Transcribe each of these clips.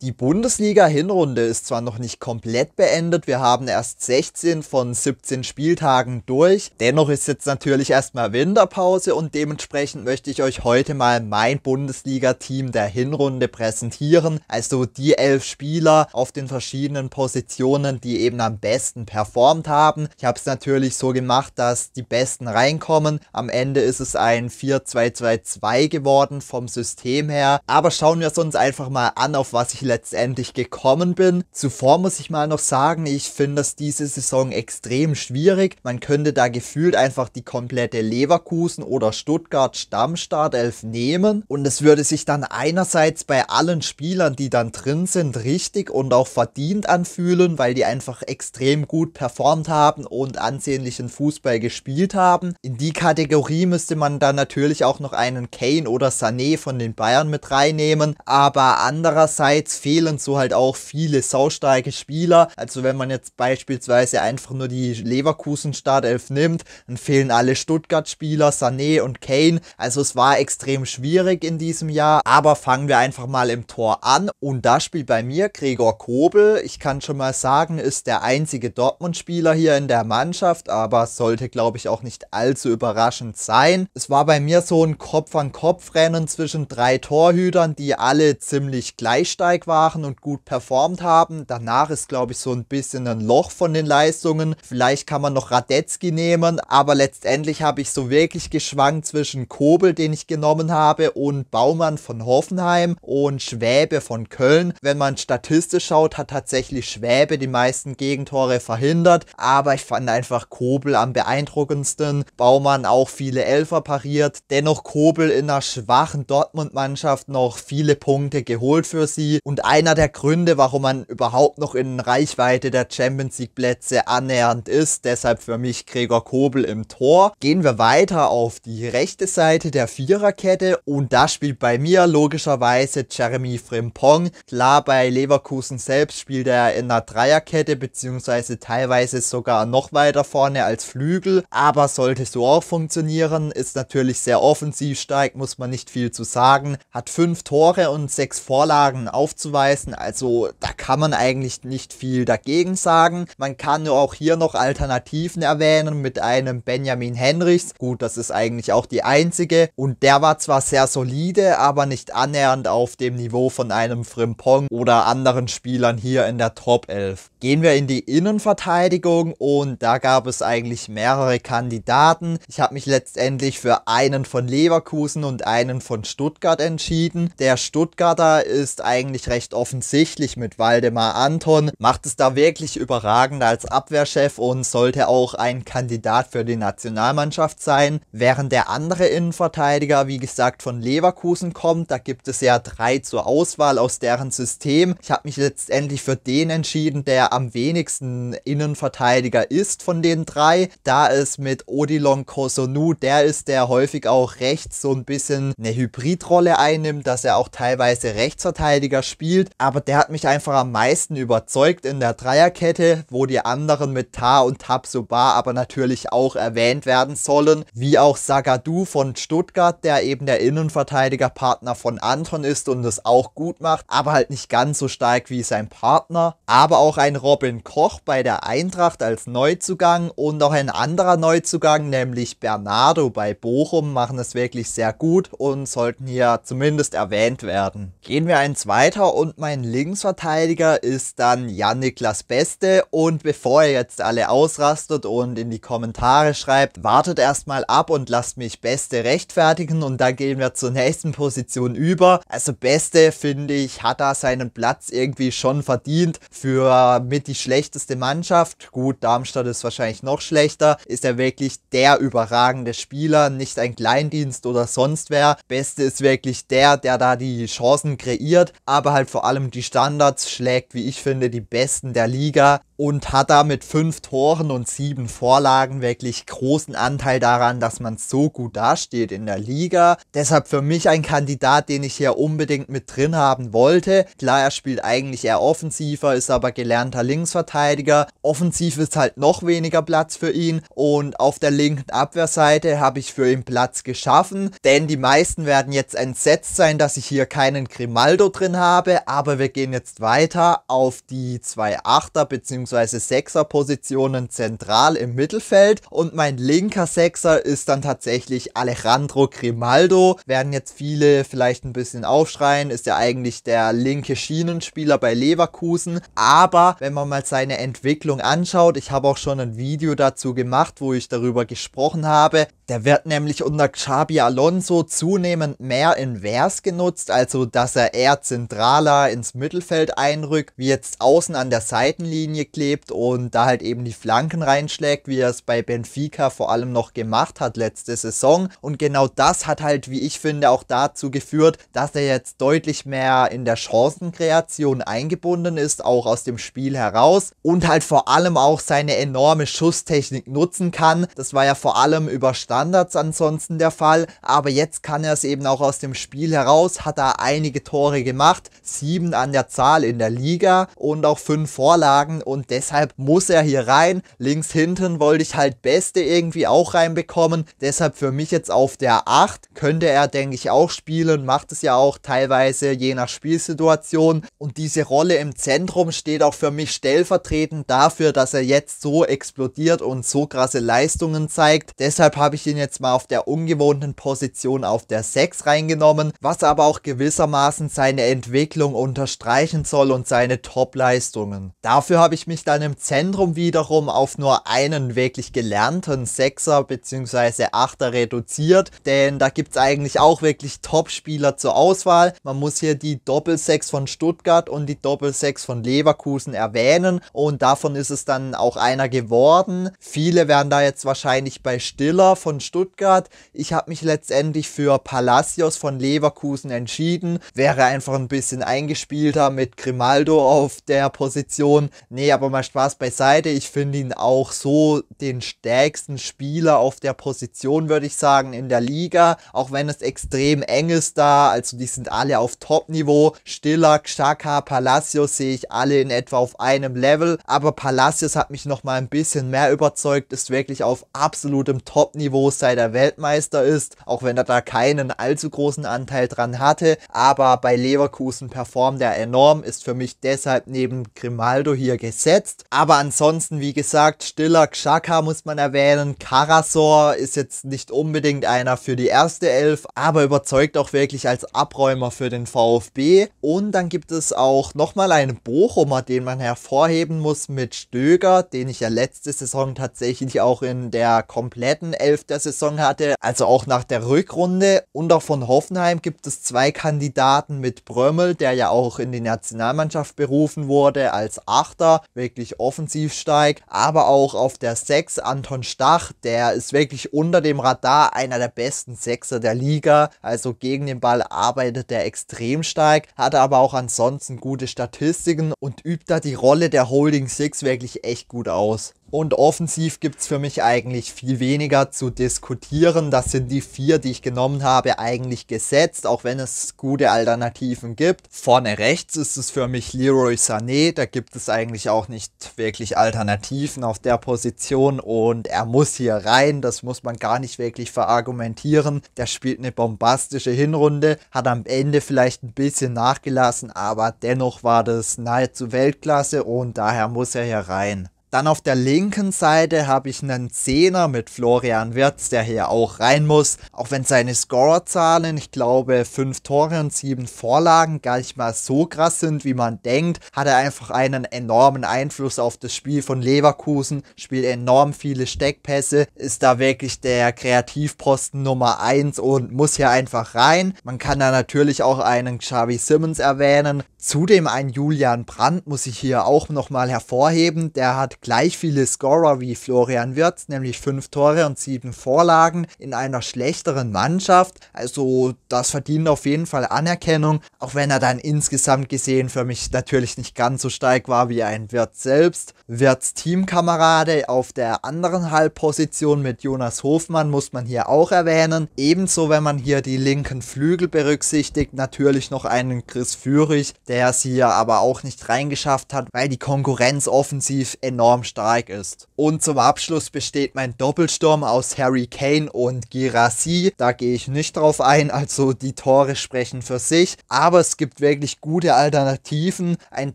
Die Bundesliga-Hinrunde ist zwar noch nicht komplett beendet, wir haben erst 16 von 17 Spieltagen durch, dennoch ist jetzt natürlich erstmal Winterpause und dementsprechend möchte ich euch heute mal mein Bundesliga-Team der Hinrunde präsentieren, also die elf Spieler auf den verschiedenen Positionen, die eben am besten performt haben. Ich habe es natürlich so gemacht, dass die Besten reinkommen, am Ende ist es ein 4-2-2-2 geworden vom System her, aber schauen wir es uns einfach mal an, auf was ich letztendlich gekommen bin. Zuvor muss ich mal noch sagen, ich finde das diese Saison extrem schwierig. Man könnte da gefühlt einfach die komplette Leverkusen oder Stuttgart Stammstartelf nehmen und es würde sich dann einerseits bei allen Spielern, die dann drin sind, richtig und auch verdient anfühlen, weil die einfach extrem gut performt haben und ansehnlichen Fußball gespielt haben. In die Kategorie müsste man dann natürlich auch noch einen Kane oder Sané von den Bayern mit reinnehmen, aber andererseits fehlen so halt auch viele saustarke Spieler. Also wenn man jetzt beispielsweise einfach nur die Leverkusen Startelf nimmt, dann fehlen alle Stuttgart-Spieler, Sané und Kane. Also es war extrem schwierig in diesem Jahr. Aber fangen wir einfach mal im Tor an. Und da spielt bei mir Gregor Kobel. Ich kann schon mal sagen, ist der einzige Dortmund-Spieler hier in der Mannschaft, aber sollte, glaube ich, auch nicht allzu überraschend sein. Es war bei mir so ein Kopf-an-Kopf-Rennen zwischen drei Torhütern, die alle ziemlich gleichsteig stark waren und gut performt haben. Danach ist, glaube ich, so ein bisschen ein Loch von den Leistungen. Vielleicht kann man noch Radetzky nehmen, aber letztendlich habe ich so wirklich geschwankt zwischen Kobel, den ich genommen habe, und Baumann von Hoffenheim und Schwäbe von Köln. Wenn man statistisch schaut, hat tatsächlich Schwäbe die meisten Gegentore verhindert, aber ich fand einfach Kobel am beeindruckendsten. Baumann auch viele Elfer pariert. Dennoch Kobel in einer schwachen Dortmund-Mannschaft noch viele Punkte geholt für sie und und einer der Gründe, warum man überhaupt noch in Reichweite der Champions League Plätze annähernd ist. Deshalb für mich Gregor Kobel im Tor. Gehen wir weiter auf die rechte Seite der Viererkette und da spielt bei mir logischerweise Jeremy Frimpong. Klar, bei Leverkusen selbst spielt er in einer Dreierkette beziehungsweise teilweise sogar noch weiter vorne als Flügel, aber sollte so auch funktionieren. Ist natürlich sehr offensiv stark, muss man nicht viel zu sagen. Hat fünf Tore und sechs Vorlagen aufzunehmen nachzuweisen. Also da kann man eigentlich nicht viel dagegen sagen. Man kann nur auch hier noch Alternativen erwähnen mit einem Benjamin Henrichs. Gut, das ist eigentlich auch die einzige. Und der war zwar sehr solide, aber nicht annähernd auf dem Niveau von einem Frimpong oder anderen Spielern hier in der Top 11. Gehen wir in die Innenverteidigung und da gab es eigentlich mehrere Kandidaten. Ich habe mich letztendlich für einen von Leverkusen und einen von Stuttgart entschieden. Der Stuttgarter ist eigentlich recht recht offensichtlich mit Waldemar Anton, macht es da wirklich überragend als Abwehrchef und sollte auch ein Kandidat für die Nationalmannschaft sein. Während der andere Innenverteidiger, wie gesagt, von Leverkusen kommt, da gibt es ja drei zur Auswahl aus deren System. Ich habe mich letztendlich für den entschieden, der am wenigsten Innenverteidiger ist von den drei, da es mit Odilon Kosonu, der ist, der häufig auch rechts so ein bisschen eine Hybridrolle einnimmt, dass er auch teilweise Rechtsverteidiger spielt gespielt, aber der hat mich einfach am meisten überzeugt in der Dreierkette, wo die anderen mit Ta und Tabsoba aber natürlich auch erwähnt werden sollen, wie auch Sagadu von Stuttgart, der eben der Innenverteidigerpartner von Anton ist und es auch gut macht, aber halt nicht ganz so stark wie sein Partner, aber auch ein Robin Koch bei der Eintracht als Neuzugang und auch ein anderer Neuzugang, nämlich Bernardo bei Bochum, machen es wirklich sehr gut und sollten hier zumindest erwähnt werden. Gehen wir ein zweiter und mein Linksverteidiger ist dann Jan-Niklas Beste. Und bevor ihr jetzt alle ausrastet und in die Kommentare schreibt, wartet erstmal ab und lasst mich Beste rechtfertigen und dann gehen wir zur nächsten Position über. Also Beste, finde ich, hat da seinen Platz irgendwie schon verdient für mit die schlechteste Mannschaft. Gut, Darmstadt ist wahrscheinlich noch schlechter. Ist er wirklich der überragende Spieler, nicht ein Kleindienst oder sonst wer. Beste ist wirklich der, der da die Chancen kreiert, aber halt vor allem die Standards schlägt, wie ich finde, die besten der Liga und hat da mit fünf Toren und sieben Vorlagen wirklich großen Anteil daran, dass man so gut dasteht in der Liga. Deshalb für mich ein Kandidat, den ich hier unbedingt mit drin haben wollte. Klar, er spielt eigentlich eher offensiver, ist aber gelernter Linksverteidiger. Offensiv ist halt noch weniger Platz für ihn und auf der linken Abwehrseite habe ich für ihn Platz geschaffen, denn die meisten werden jetzt entsetzt sein, dass ich hier keinen Grimaldo drin habe, aber wir gehen jetzt weiter auf die zwei Achter bzw bzw. Sechser-Positionen zentral im Mittelfeld und mein linker Sechser ist dann tatsächlich Alejandro Grimaldo. Werden jetzt viele vielleicht ein bisschen aufschreien, ist ja eigentlich der linke Schienenspieler bei Leverkusen, aber wenn man mal seine Entwicklung anschaut, ich habe auch schon ein Video dazu gemacht, wo ich darüber gesprochen habe, der wird nämlich unter Xabi Alonso zunehmend mehr in invers genutzt, also dass er eher zentraler ins Mittelfeld einrückt, wie jetzt außen an der Seitenlinie durchlebt und da halt eben die Flanken reinschlägt, wie er es bei Benfica vor allem noch gemacht hat letzte Saison. Und genau das hat halt, wie ich finde, auch dazu geführt, dass er jetzt deutlich mehr in der Chancenkreation eingebunden ist, auch aus dem Spiel heraus und halt vor allem auch seine enorme Schusstechnik nutzen kann. Das war ja vor allem über Standards ansonsten der Fall, aber jetzt kann er es eben auch aus dem Spiel heraus, hat er einige Tore gemacht, sieben an der Zahl in der Liga und auch fünf Vorlagen und deshalb muss er hier rein. Links hinten wollte ich halt Beste irgendwie auch reinbekommen, deshalb für mich jetzt auf der 8 könnte er, denke ich, auch spielen, macht es ja auch teilweise je nach Spielsituation und diese Rolle im Zentrum steht auch für mich stellvertretend dafür, dass er jetzt so explodiert und so krasse Leistungen zeigt. Deshalb habe ich ihn jetzt mal auf der ungewohnten Position auf der 6 reingenommen, was aber auch gewissermaßen seine Entwicklung unterstreichen soll und seine Top-Leistungen. Dafür habe ich mich ich dann im Zentrum wiederum auf nur einen wirklich gelernten Sechser bzw. Achter reduziert, denn da gibt es eigentlich auch wirklich Top-Spieler zur Auswahl. Man muss hier die Doppelsechs von Stuttgart und die Doppelsechs von Leverkusen erwähnen und davon ist es dann auch einer geworden. Viele wären da jetzt wahrscheinlich bei Stiller von Stuttgart. Ich habe mich letztendlich für Palacios von Leverkusen entschieden. Wäre einfach ein bisschen eingespielter mit Grimaldo auf der Position. Nee, aber aber mal Spaß beiseite. Ich finde ihn auch so den stärksten Spieler auf der Position, würde ich sagen, in der Liga. Auch wenn es extrem eng ist da. Also die sind alle auf Top-Niveau. Stiller, Xhaka, Palacios sehe ich alle in etwa auf einem Level. Aber Palacios hat mich nochmal ein bisschen mehr überzeugt. Ist wirklich auf absolutem Top-Niveau, seit er Weltmeister ist. Auch wenn er da keinen allzu großen Anteil dran hatte. Aber bei Leverkusen performt er enorm. Ist für mich deshalb neben Grimaldo hier gesetzt besetzt. Aber ansonsten, wie gesagt, Stiller Xhaka muss man erwähnen. Karasor ist jetzt nicht unbedingt einer für die erste Elf, aber überzeugt auch wirklich als Abräumer für den VfB. Und dann gibt es auch nochmal einen Bochumer, den man hervorheben muss mit Stöger, den ich ja letzte Saison tatsächlich auch in der kompletten Elf der Saison hatte, also auch nach der Rückrunde. Und auch von Hoffenheim gibt es zwei Kandidaten mit Brömmel, der ja auch in die Nationalmannschaft berufen wurde als Achter wirklich offensiv steigt. Aber auch auf der 6 Anton Stach, der ist wirklich unter dem Radar einer der besten Sechser der Liga. Also gegen den Ball arbeitet er extrem stark, hat aber auch ansonsten gute Statistiken und übt da die Rolle der Holding Six wirklich echt gut aus. Und offensiv gibt es für mich eigentlich viel weniger zu diskutieren. Das sind die vier, die ich genommen habe, eigentlich gesetzt, auch wenn es gute Alternativen gibt. Vorne rechts ist es für mich Leroy Sané. Da gibt es eigentlich auch nicht wirklich Alternativen auf der Position und er muss hier rein. Das muss man gar nicht wirklich verargumentieren. Der spielt eine bombastische Hinrunde, hat am Ende vielleicht ein bisschen nachgelassen, aber dennoch war das nahezu Weltklasse und daher muss er hier rein. Dann auf der linken Seite habe ich einen Zehner mit Florian Wirtz, der hier auch rein muss. Auch wenn seine Scorerzahlen, ich glaube, fünf Tore und sieben Vorlagen gar nicht mal so krass sind, wie man denkt, hat er einfach einen enormen Einfluss auf das Spiel von Leverkusen, spielt enorm viele Steckpässe, ist da wirklich der Kreativposten Nummer eins und muss hier einfach rein. Man kann da natürlich auch einen Xavi Simmons erwähnen. Zudem ein Julian Brandt muss ich hier auch nochmal hervorheben. Der hat gleich viele Scorer wie Florian Wirtz, nämlich fünf Tore und sieben Vorlagen in einer schlechteren Mannschaft. Also das verdient auf jeden Fall Anerkennung, auch wenn er dann insgesamt gesehen für mich natürlich nicht ganz so stark war wie ein Wirtz selbst. Wirtz Teamkamerade auf der anderen Halbposition mit Jonas Hofmann muss man hier auch erwähnen. Ebenso, wenn man hier die linken Flügel berücksichtigt, natürlich noch einen Chris Führig, der es hier aber auch nicht reingeschafft hat, weil die Konkurrenz offensiv enorm enorm stark ist. Und zum Abschluss besteht mein Doppelsturm aus Harry Kane und Girassi. Da gehe ich nicht drauf ein, also die Tore sprechen für sich. Aber es gibt wirklich gute Alternativen. Ein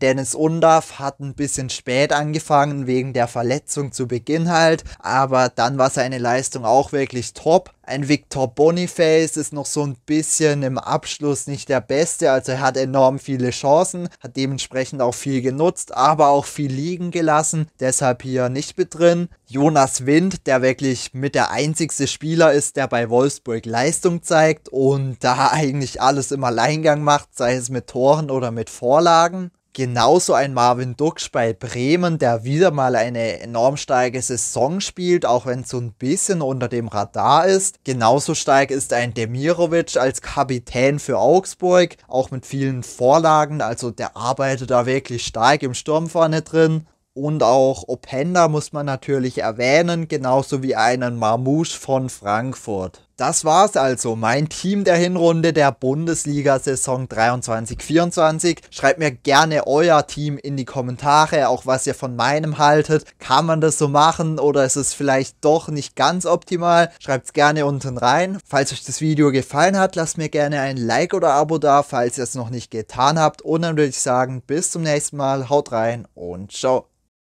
Dennis Undaff hat ein bisschen spät angefangen, wegen der Verletzung zu Beginn halt. Aber dann war seine Leistung auch wirklich top ein Victor Boniface ist noch so ein bisschen im Abschluss nicht der Beste, also er hat enorm viele Chancen, hat dementsprechend auch viel genutzt, aber auch viel liegen gelassen, deshalb hier nicht mit drin. Jonas Wind, der wirklich mit der einzigste Spieler ist, der bei Wolfsburg Leistung zeigt und da eigentlich alles im Alleingang macht, sei es mit Toren oder mit Vorlagen. Genauso ein Marvin Ducksch bei Bremen, der wieder mal eine enorm starke Saison spielt, auch wenn es so ein bisschen unter dem Radar ist. Genauso stark ist ein Demirovic als Kapitän für Augsburg, auch mit vielen Vorlagen, also der arbeitet da wirklich stark im Sturm vorne drin. Und auch Openda muss man natürlich erwähnen, genauso wie einen Marmouche von Frankfurt. Das war's also, mein Team der Hinrunde der Bundesliga-Saison 23-24. Schreibt mir gerne euer Team in die Kommentare, auch was ihr von meinem haltet. Kann man das so machen oder ist es vielleicht doch nicht ganz optimal? Schreibt's gerne unten rein. Falls euch das Video gefallen hat, lasst mir gerne ein Like oder Abo da, falls ihr es noch nicht getan habt. Und dann würde ich sagen, bis zum nächsten Mal, haut rein und ciao.